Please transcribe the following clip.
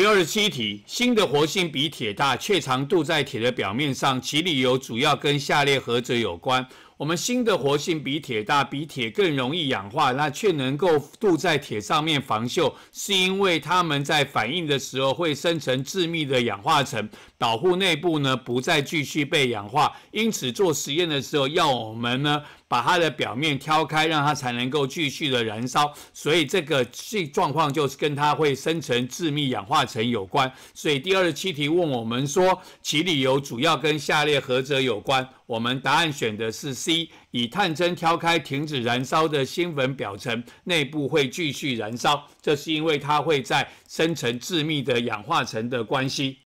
第二十七题，锌的活性比铁大，却常镀在铁的表面上，其理由主要跟下列何者有关？我们锌的活性比铁大，比铁更容易氧化，那却能够镀在铁上面防锈，是因为它们在反应的时候会生成致密的氧化层，保护内部呢不再继续被氧化。因此做实验的时候要我们呢把它的表面挑开，让它才能够继续的燃烧。所以这个这状况就是跟它会生成致密氧化层有关。所以第二十七题问我们说其理由主要跟下列何者有关？我们答案选的是。以探针挑开停止燃烧的星闻表层，内部会继续燃烧，这是因为它会在生成致密的氧化层的关系。